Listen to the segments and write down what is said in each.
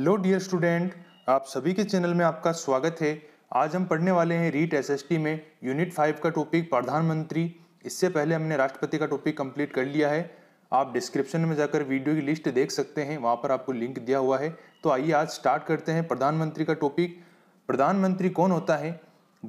hello dear student आप सभी के चैनल में आपका स्वागत है आज हम पढ़ने वाले हैं रीट एसएसटी में यूनिट फाइव का टॉपिक प्रधानमंत्री इससे पहले हमने राष्ट्रपति का टॉपिक कंप्लीट कर लिया है आप डिस्क्रिप्शन में जाकर वीडियो की लिस्ट देख सकते हैं वहाँ पर आपको लिंक दिया हुआ है तो आइए आज स्टार्ट करते हैं प्रधानमंत्री का टॉपिक प्रधानमंत्री कौन होता है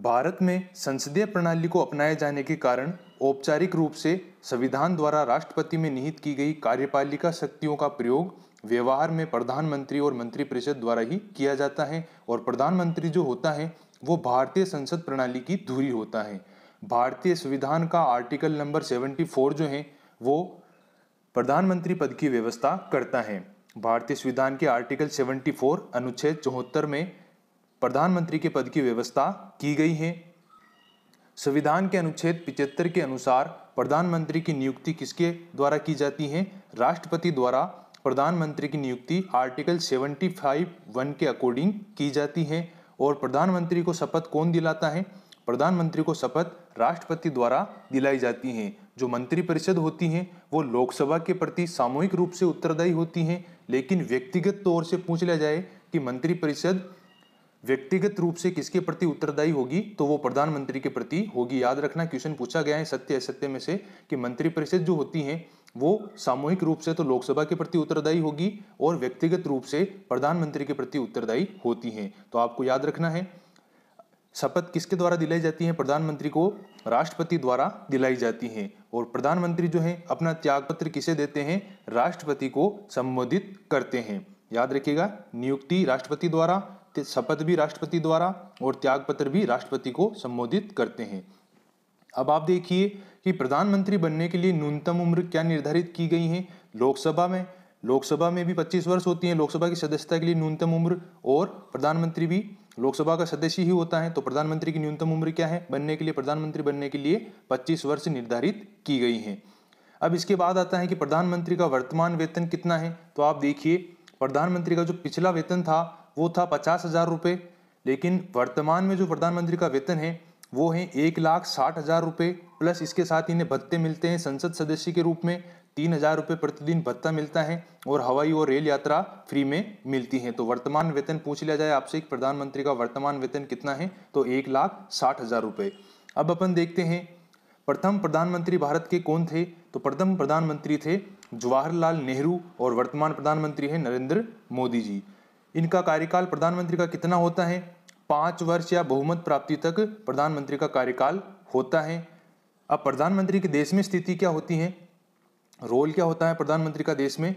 भारत में संसदीय प्रणाली को अपनाए जाने के कारण औपचारिक रूप से संविधान द्वारा राष्ट्रपति में निहित की गई कार्यपालिका शक्तियों का प्रयोग व्यवहार में प्रधानमंत्री और मंत्रिपरिषद द्वारा ही किया जाता है और प्रधानमंत्री जो होता है वो भारतीय संसद प्रणाली की धुरी होता है भारतीय संविधान का आर्टिकल नंबर 74 जो है वो प्रधानमंत्री पद की व्यवस्था करता है भारतीय संविधान के आर्टिकल 74 अनुच्छेद चौहत्तर में प्रधानमंत्री के पद की व्यवस्था की गई है संविधान के अनुच्छेद पिचहत्तर के अनुसार प्रधानमंत्री की नियुक्ति किसके द्वारा की जाती है राष्ट्रपति द्वारा प्रधानमंत्री की नियुक्ति आर्टिकल सेवेंटी फाइव वन के अकॉर्डिंग की जाती है और प्रधानमंत्री को शपथ कौन दिलाता है प्रधानमंत्री को शपथ राष्ट्रपति द्वारा दिलाई जाती है जो मंत्रिपरिषद होती हैं वो लोकसभा के प्रति सामूहिक रूप से उत्तरदायी होती हैं लेकिन व्यक्तिगत तौर से पूछ लिया जाए कि मंत्रिपरिषद व्यक्तिगत रूप से किसके प्रति उत्तरदायी होगी तो वो प्रधानमंत्री के प्रति होगी याद रखना क्वेश्चन पूछा गया है सत्य असत्य में से कि मंत्री परिषद जो होती है वो सामूहिक रूप से तो लोकसभा के प्रति उत्तरदायी होगी और व्यक्तिगत रूप से प्रधानमंत्री के प्रति उत्तरदायी होती हैं तो आपको याद रखना है शपथ किसके द्वारा दिलाई जाती है प्रधानमंत्री को राष्ट्रपति द्वारा दिलाई जाती है और प्रधानमंत्री जो है अपना त्यागपत्र किसे देते हैं राष्ट्रपति को संबोधित करते हैं याद रखिएगा नियुक्ति राष्ट्रपति द्वारा शपथ भी राष्ट्रपति द्वारा और त्यागपत्र भी राष्ट्रपति को संबोधित करते हैं अब आप देखिए कि प्रधानमंत्री बनने के लिए न्यूनतम उम्र क्या निर्धारित की गई है लोकसभा में लोकसभा में भी 25 वर्ष होती है लोकसभा की सदस्यता के लिए न्यूनतम उम्र और प्रधानमंत्री भी लोकसभा का सदस्य ही होता है तो प्रधानमंत्री की न्यूनतम उम्र क्या है बनने के लिए प्रधानमंत्री बनने के लिए 25 वर्ष निर्धारित की गई है अब इसके बाद आता है कि प्रधानमंत्री का वर्तमान वेतन कितना है तो आप देखिए प्रधानमंत्री का जो पिछला वेतन था वो था पचास हज़ार रुपये लेकिन वर्तमान में जो प्रधानमंत्री का वेतन है वो है एक लाख साठ हज़ार रुपये प्लस इसके साथ इन्हें भत्ते मिलते हैं संसद सदस्य के रूप में तीन हज़ार रुपये प्रतिदिन भत्ता मिलता है और हवाई और रेल यात्रा फ्री में मिलती है तो वर्तमान वेतन पूछ लिया जाए आपसे प्रधानमंत्री का वर्तमान वेतन कितना है तो एक लाख साठ हज़ार रुपये अब अपन देखते हैं प्रथम प्रधानमंत्री भारत के कौन थे तो प्रथम प्रधानमंत्री थे जवाहरलाल नेहरू और वर्तमान प्रधानमंत्री है नरेंद्र मोदी जी इनका कार्यकाल प्रधानमंत्री का कितना होता है पाँच वर्ष या बहुमत प्राप्ति तक प्रधानमंत्री का कार्यकाल होता है अब प्रधानमंत्री के देश में स्थिति क्या होती है रोल क्या होता है प्रधानमंत्री का देश में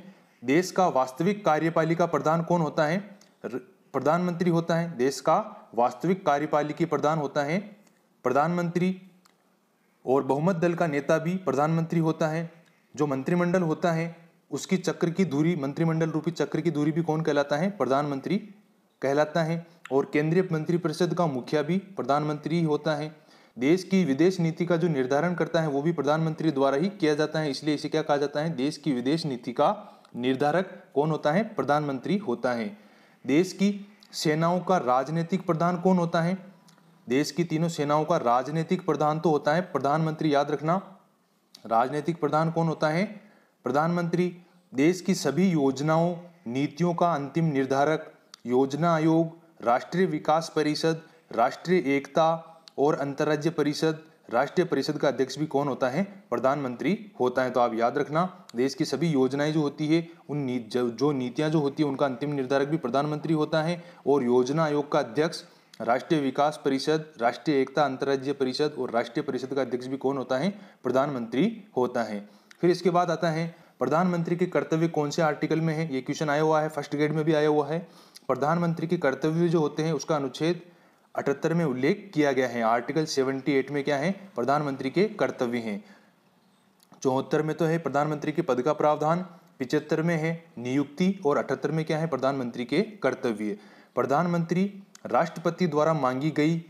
देश का वास्तविक कार्यपालिका प्रधान कौन होता है प्रधानमंत्री होता है देश का वास्तविक कार्यपालिकी प्रधान होता है प्रधानमंत्री और बहुमत दल का नेता भी प्रधानमंत्री होता है जो मंत्रिमंडल होता है उसकी चक्र की दूरी मंत्रिमंडल रूपी चक्र की दूरी भी कौन कहलाता है प्रधानमंत्री कहलाता है और केंद्रीय मंत्रिपरिषद का मुखिया भी प्रधानमंत्री होता है देश की विदेश नीति का जो निर्धारण करता है वो भी प्रधानमंत्री द्वारा ही किया जाता है इसलिए इसे क्या कहा जाता है देश की विदेश नीति का निर्धारक कौन होता है प्रधानमंत्री होता है देश की सेनाओं का राजनीतिक प्रधान कौन होता है देश की तीनों सेनाओं का राजनीतिक प्रधान तो होता है प्रधानमंत्री याद रखना राजनीतिक प्रधान कौन होता है प्रधानमंत्री देश की सभी योजनाओं नीतियों का अंतिम निर्धारक योजना आयोग राष्ट्रीय विकास परिषद राष्ट्रीय एकता और अंतर्राज्य परिषद राष्ट्रीय परिषद का अध्यक्ष भी कौन होता है प्रधानमंत्री होता है तो आप याद रखना देश की सभी योजनाएं जो होती है उन नी, जो नीतियां जो होती है उनका अंतिम निर्धारक भी प्रधानमंत्री होता है और योजना आयोग का अध्यक्ष राष्ट्रीय विकास परिषद राष्ट्रीय एकता अंतर्राज्य परिषद और राष्ट्रीय परिषद का अध्यक्ष भी कौन होता है प्रधानमंत्री होता है फिर इसके बाद आता है प्रधानमंत्री के कर्तव्य कौन से आर्टिकल में है ये क्वेश्चन आया हुआ है फर्स्ट ग्रेड में भी आया हुआ है प्रधानमंत्री के कर्तव्य जो होते हैं उसका अनुच्छेद अठहत्तर में उल्लेख किया गया है आर्टिकल सेवेंटी एट में क्या है प्रधानमंत्री के कर्तव्य हैं चौहत्तर में तो है प्रधानमंत्री के पद का प्रावधान पिचहत्तर में है नियुक्ति और अठहत्तर में क्या है प्रधानमंत्री के कर्तव्य प्रधानमंत्री राष्ट्रपति द्वारा मांगी गई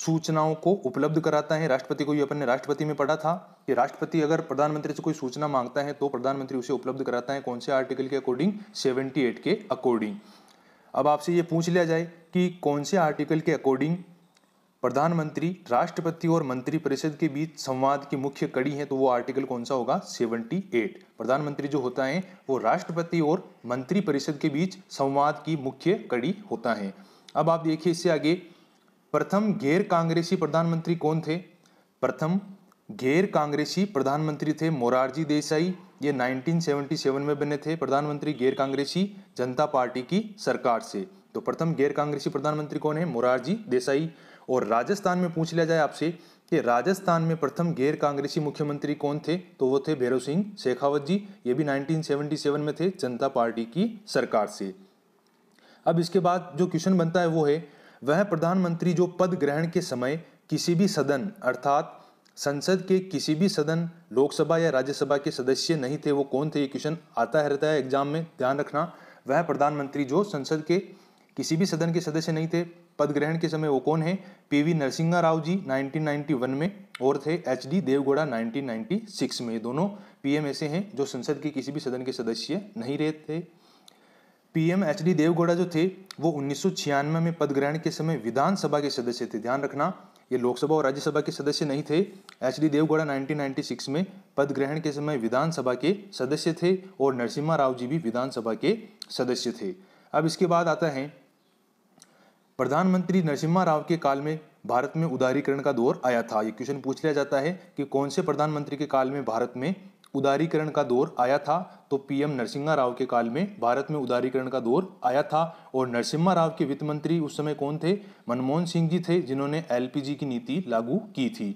सूचनाओं को उपलब्ध कराता है राष्ट्रपति को ये अपने राष्ट्रपति में पढ़ा था कि राष्ट्रपति अगर प्रधानमंत्री से कोई सूचना मांगता है तो प्रधानमंत्री उसे उपलब्ध कराता है कौन से आर्टिकल के अकॉर्डिंग 78 के अकॉर्डिंग अब आपसे ये पूछ लिया जाए कि कौन से आर्टिकल के अकॉर्डिंग प्रधानमंत्री राष्ट्रपति और मंत्रिपरिषद के बीच संवाद की मुख्य कड़ी है तो वो आर्टिकल कौन सा होगा 78 प्रधानमंत्री जो होता है वो राष्ट्रपति और मंत्रिपरिषद के बीच संवाद की मुख्य कड़ी होता है अब आप देखिए इससे आगे प्रथम गैर कांग्रेसी प्रधानमंत्री कौन थे प्रथम गैर कांग्रेसी प्रधानमंत्री थे मोरारजी देसाई ये 1977 में बने थे प्रधानमंत्री गैर कांग्रेसी जनता पार्टी की सरकार से तो प्रथम गैर कांग्रेसी प्रधानमंत्री कौन है मोरारजी देसाई और राजस्थान में पूछ लिया जाए आपसे कि राजस्थान में प्रथम गैर कांग्रेसी मुख्यमंत्री कौन थे तो वो थे भैरव सिंह शेखावत जी ये भी 1977 में थे जनता पार्टी की सरकार से अब इसके बाद जो क्वेश्चन बनता है वो है वह प्रधानमंत्री जो पद ग्रहण के समय किसी भी सदन अर्थात संसद के किसी भी सदन लोकसभा या राज्यसभा के सदस्य नहीं थे वो कौन थे ये क्वेश्चन आता है रहता है एग्जाम में ध्यान रखना वह प्रधानमंत्री जो संसद के किसी भी सदन के सदस्य नहीं थे पद ग्रहण के समय वो कौन है पीवी नरसिंहा राव जी 1991 में और थे एच डी देवगौड़ा 1996 में दोनों पीएम ऐसे हैं जो संसद के किसी भी सदन के सदस्य नहीं रहे थे पीएम एच डी देवगौड़ा जो थे वो उन्नीस में पद ग्रहण के समय विधानसभा के सदस्य थे ध्यान रखना ये लोकसभा और राज्यसभा के सदस्य नहीं थे एच डी देवगौड़ा 1996 में पद ग्रहण के समय विधानसभा के सदस्य थे और नरसिम्हा राव जी भी विधानसभा के सदस्य थे अब इसके बाद आता है प्रधानमंत्री नरसिम्हा राव के काल में भारत में उदारीकरण का दौर आया था ये क्वेश्चन पूछ लिया जाता है कि कौन से प्रधानमंत्री के काल में भारत में उदारीकरण का दौर आया था तो पीएम नरसिम्हा राव के काल में भारत में उदारीकरण का दौर आया था और नरसिम्हा राव के वित्त मंत्री उस समय कौन थे मनमोहन सिंह जी थे जिन्होंने एलपीजी की नीति लागू की थी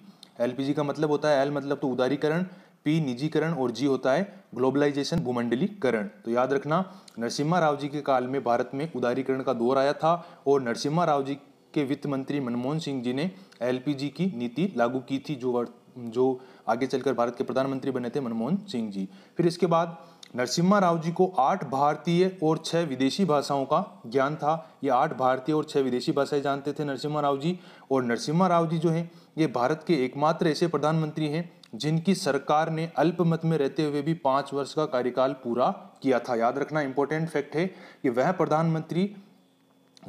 एलपीजी का मतलब होता है एल मतलब तो उदारीकरण पी निजीकरण और जी होता है ग्लोबलाइजेशन भूमंडलीकरण तो याद रखना नरसिम्हा राव जी के काल में भारत में उदारीकरण का दौर आया था और नरसिम्हा राव जी के वित्त मंत्री मनमोहन सिंह जी ने एलपीजी की नीति लागू की थी जो जो आगे चलकर भारत के प्रधानमंत्री बने थे मनमोहन सिंह जी फिर इसके बाद नरसिम्हा राव जी को आठ भारतीय और छह विदेशी भाषाओं का ज्ञान था ये आठ भारतीय और छह विदेशी भाषाएं जानते थे नरसिम्हा राव जी और नरसिम्हा राव जी जो हैं ये भारत के एकमात्र ऐसे प्रधानमंत्री हैं जिनकी सरकार ने अल्पमत में रहते हुए भी पाँच वर्ष का कार्यकाल पूरा किया था याद रखना इंपॉर्टेंट फैक्ट है कि वह प्रधानमंत्री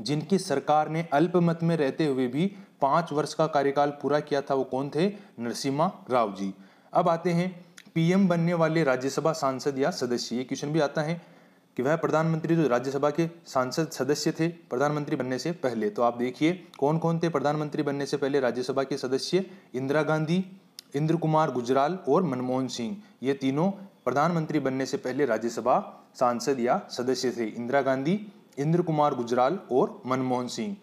जिनकी सरकार ने अल्पमत में रहते हुए भी पांच वर्ष का कार्यकाल पूरा किया था वो कौन थे नरसिम्हा राव जी अब आते हैं पीएम बनने वाले राज्यसभा सांसद या सदस्य ये क्वेश्चन भी आता है कि वह प्रधानमंत्री जो राज्यसभा के सांसद सदस्य थे प्रधानमंत्री बनने से पहले तो आप देखिए कौन कौन थे प्रधानमंत्री बनने से पहले राज्यसभा के सदस्य इंदिरा गांधी इंद्र कुमार गुजराल और मनमोहन सिंह ये तीनों प्रधानमंत्री बनने से पहले राज्यसभा सांसद या सदस्य थे इंदिरा गांधी इंद्र कुमार गुजराल और मनमोहन सिंह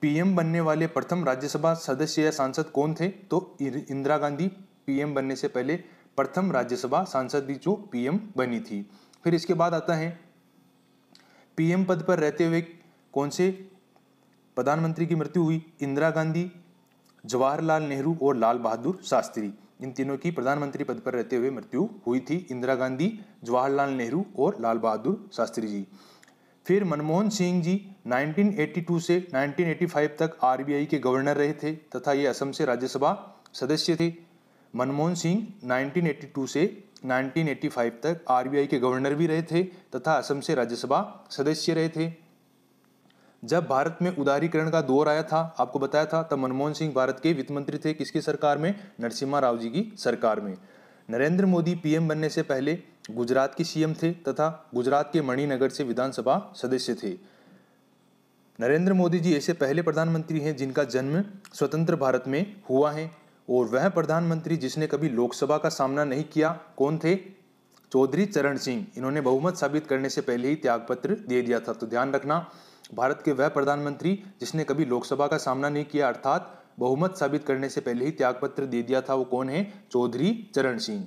पीएम बनने वाले प्रथम राज्यसभा सदस्य या सांसद कौन थे तो इंदिरा गांधी पीएम बनने से पहले प्रथम राज्यसभा सांसद भी जो पीएम बनी थी फिर इसके बाद आता है पीएम पद पर रहते हुए कौन से प्रधानमंत्री की मृत्यु हुई इंदिरा गांधी जवाहरलाल नेहरू और लाल बहादुर शास्त्री इन तीनों की प्रधानमंत्री पद पर रहते हुए मृत्यु हुई थी इंदिरा गांधी जवाहरलाल नेहरू और लाल बहादुर शास्त्री जी फिर मनमोहन सिंह जी 1982 से 1985 तक आरबीआई के गवर्नर रहे थे तथा ये असम से राज्यसभा सदस्य थे मनमोहन सिंह 1982 से 1985 तक आरबीआई के गवर्नर भी रहे थे तथा असम से राज्यसभा सदस्य रहे थे जब भारत में उदारीकरण का दौर आया था आपको बताया था तब मनमोहन सिंह भारत के वित्त मंत्री थे किसकी सरकार में नरसिम्हा राव जी की सरकार में नरेंद्र मोदी पीएम बनने से पहले गुजरात के सीएम थे तथा गुजरात के मणिनगर से विधानसभा सदस्य थे नरेंद्र मोदी जी ऐसे पहले प्रधानमंत्री हैं जिनका जन्म स्वतंत्र भारत में हुआ है और वह प्रधानमंत्री जिसने कभी लोकसभा का सामना नहीं किया कौन थे चौधरी चरण सिंह इन्होंने बहुमत साबित करने से पहले ही त्यागपत्र दे दिया था तो ध्यान रखना भारत के वह प्रधानमंत्री जिसने कभी लोकसभा का सामना नहीं किया अर्थात बहुमत साबित करने से पहले ही त्यागपत्र दे दिया था वो कौन है चौधरी चरण सिंह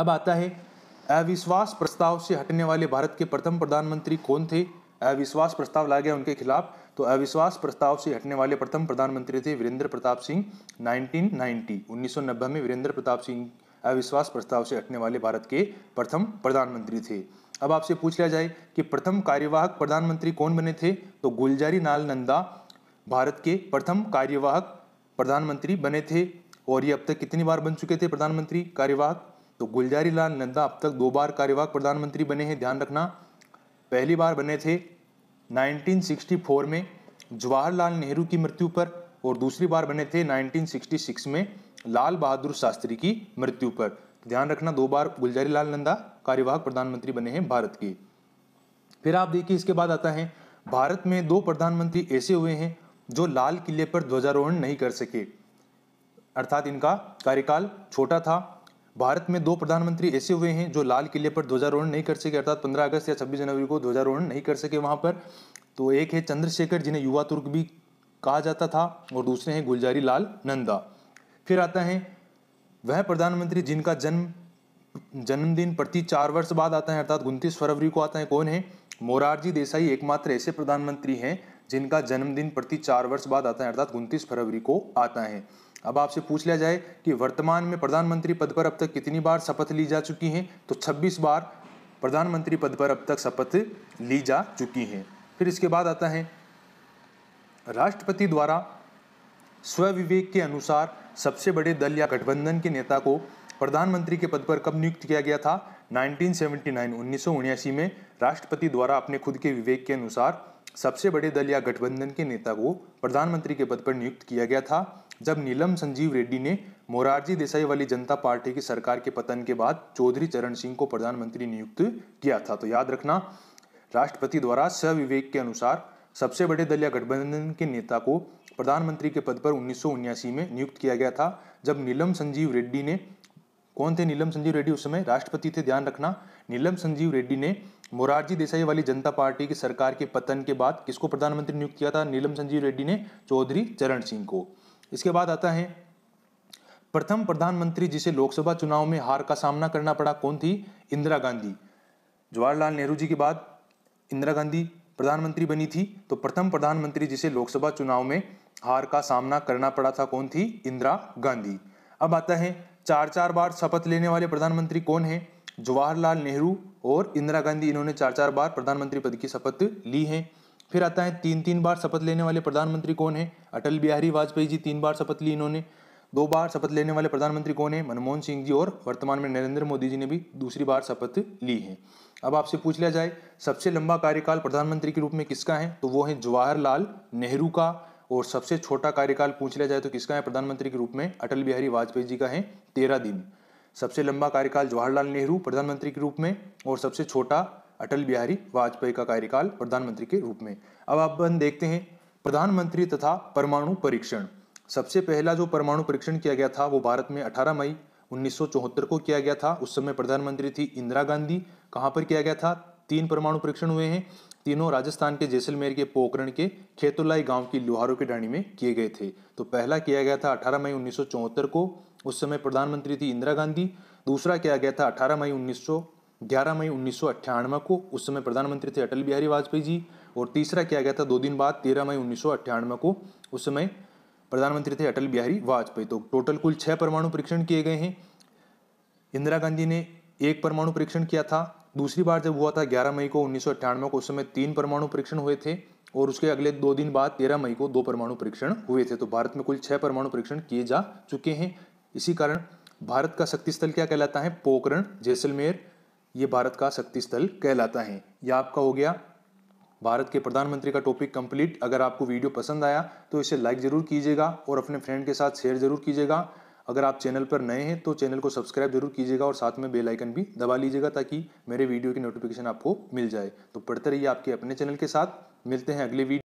अब आता है अविश्वास प्रस्ताव से हटने वाले भारत के प्रथम प्रधानमंत्री कौन थे अविश्वास प्रस्ताव लाया गया उनके खिलाफ तो अविश्वास प्रस्ताव से हटने वाले प्रथम प्रधानमंत्री थे वीरेंद्र प्रताप सिंह 1990 1990 में वीरेंद्र प्रताप सिंह अविश्वास प्रस्ताव से हटने वाले भारत के प्रथम प्रधानमंत्री थे अब आपसे पूछ लिया जाए कि प्रथम कार्यवाहक प्रधानमंत्री कौन बने थे तो गुलजारी लाल नंदा भारत के प्रथम कार्यवाहक प्रधानमंत्री बने थे और ये अब तक कितनी बार बन चुके थे प्रधानमंत्री कार्यवाहक तो गुलजारी लाल नंदा अब तक दो बार कार्यवाहक प्रधानमंत्री बने हैं ध्यान रखना पहली बार बने थे 1964 में जवाहरलाल नेहरू की मृत्यु पर और दूसरी बार बने थे 1966 में लाल बहादुर शास्त्री की मृत्यु पर ध्यान रखना दो बार गुलजारी लाल नंदा कार्यवाहक प्रधानमंत्री बने हैं भारत के फिर आप देखिए इसके बाद आता है भारत में दो प्रधानमंत्री ऐसे हुए हैं जो लाल किले पर ध्वजारोहण नहीं कर सके अर्थात इनका कार्यकाल छोटा था भारत में दो प्रधानमंत्री ऐसे हुए हैं जो लाल किले पर ध्वजारोहण नहीं कर सके अर्थात पंद्रह अगस्त या छब्बीस जनवरी को ध्वजारोहण नहीं कर सके वहाँ पर तो एक है चंद्रशेखर जिन्हें युवा तुर्क भी कहा जाता था और दूसरे हैं गुलजारी लाल नंदा फिर आता है वह प्रधानमंत्री जिनका जन्म जन्मदिन प्रति चार वर्ष बाद आता है अर्थात उनतीस फरवरी को आता है कौन है मोरारजी देसाई एकमात्र ऐसे प्रधानमंत्री हैं जिनका जन्मदिन प्रति चार वर्ष बाद आता है अर्थात उनतीस फरवरी को आता है अब आपसे पूछ लिया जाए कि वर्तमान में प्रधानमंत्री पद पर अब तक कितनी बार शपथ ली जा चुकी हैं तो 26 बार प्रधानमंत्री पद पर अब तक शपथ ली जा चुकी हैं फिर इसके बाद आता है राष्ट्रपति द्वारा स्वविवेक के अनुसार सबसे बड़े दल या गठबंधन के नेता को प्रधानमंत्री के पद पर कब नियुक्त किया गया था 1979 उन्नीस में राष्ट्रपति द्वारा अपने खुद के विवेक के अनुसार सबसे बड़े दल या गठबंधन के नेता को प्रधानमंत्री के पद पर नियुक्त किया गया था जब नीलम संजीव रेड्डी ने मोरारजी देसाई वाली जनता पार्टी की सरकार के पतन के बाद चौधरी चरण सिंह को प्रधानमंत्री नियुक्त किया था तो याद रखना राष्ट्रपति द्वारा सविवेक के अनुसार सबसे बड़े दल या गठबंधन के नेता को प्रधानमंत्री के पद पर उन्नीस में नियुक्त किया गया था जब नीलम संजीव रेड्डी ने कौन थे नीलम संजीव रेड्डी उस समय राष्ट्रपति थे ध्यान रखना नीलम संजीव रेड्डी ने मोरारजी देसाई वाली जनता पार्टी की सरकार के पतन के बाद किसको प्रधानमंत्री नियुक्त किया था नीलम संजीव रेड्डी ने चौधरी चरण सिंह को इसके बाद आता है प्रथम प्रधानमंत्री जिसे लोकसभा चुनाव में हार का सामना करना पड़ा कौन थी इंदिरा गांधी जवाहरलाल नेहरू जी के बाद इंदिरा गांधी प्रधानमंत्री बनी थी तो प्रथम प्रधानमंत्री जिसे लोकसभा चुनाव में हार का सामना करना पड़ा था कौन थी इंदिरा गांधी अब आता है चार चार बार शपथ लेने वाले प्रधानमंत्री कौन है जवाहरलाल नेहरू और इंदिरा गांधी इन्होंने चार चार बार प्रधानमंत्री पद की शपथ ली है फिर आता है तीन तीन बार शपथ लेने वाले प्रधानमंत्री कौन है अटल बिहारी वाजपेयी जी तीन बार शपथ ली इन्होंने दो बार शपथ लेने वाले प्रधानमंत्री कौन है मनमोहन सिंह जी और वर्तमान में नरेंद्र मोदी जी ने भी दूसरी बार शपथ ली है अब आपसे पूछ लिया जाए सबसे लंबा कार्यकाल प्रधानमंत्री के रूप में किसका है तो वो है जवाहरलाल नेहरू का और सबसे छोटा कार्यकाल पूछ लिया जाए तो किसका है प्रधानमंत्री के रूप में अटल बिहारी वाजपेयी जी का है तेरह दिन सबसे लंबा कार्यकाल जवाहरलाल नेहरू प्रधानमंत्री के रूप में और सबसे छोटा अटल बिहारी वाजपेयी का कार्यकाल प्रधानमंत्री के रूप में अब अपन देखते हैं प्रधानमंत्री तथा परमाणु परीक्षण सबसे पहला जो परमाणु परीक्षण किया गया था वो भारत में 18 मई उन्नीस को किया गया था उस समय प्रधानमंत्री थी इंदिरा गांधी कहाँ पर किया गया था तीन परमाणु परीक्षण हुए हैं तीनों राजस्थान के जैसलमेर के पोखरण के खेतुलाई गांव की लोहारों की डाणी में किए गए थे तो पहला किया गया था 18 मई उन्नीस को उस समय प्रधानमंत्री थी इंदिरा गांधी दूसरा किया गया था 18 मई उन्नीस 11 मई उन्नीस को उस समय प्रधानमंत्री थे अटल बिहारी वाजपेयी जी और तीसरा किया गया था दो दिन बाद 13 मई उन्नीस को उस समय प्रधानमंत्री थे अटल बिहारी वाजपेयी तो टोटल कुल छः परमाणु परीक्षण किए गए हैं इंदिरा गांधी ने एक परमाणु परीक्षण किया था दूसरी बार जब हुआ था 11 मई को उन्नीस को उस समय तीन परमाणु परीक्षण हुए थे और उसके अगले दो दिन बाद 13 मई को दो परमाणु परीक्षण हुए थे तो भारत में कुल छः परमाणु परीक्षण किए जा चुके हैं इसी कारण भारत का शक्ति स्थल क्या कहलाता है पोकरण जैसलमेर ये भारत का शक्ति स्थल कहलाता है यह आपका हो गया भारत के प्रधानमंत्री का टॉपिक कंप्लीट अगर आपको वीडियो पसंद आया तो इसे लाइक ज़रूर कीजिएगा और अपने फ्रेंड के साथ शेयर ज़रूर कीजिएगा अगर आप चैनल पर नए हैं तो चैनल को सब्सक्राइब जरूर कीजिएगा और साथ में बेल आइकन भी दबा लीजिएगा ताकि मेरे वीडियो की नोटिफिकेशन आपको मिल जाए तो पढ़ते रहिए आपके अपने चैनल के साथ मिलते हैं अगले वीडियो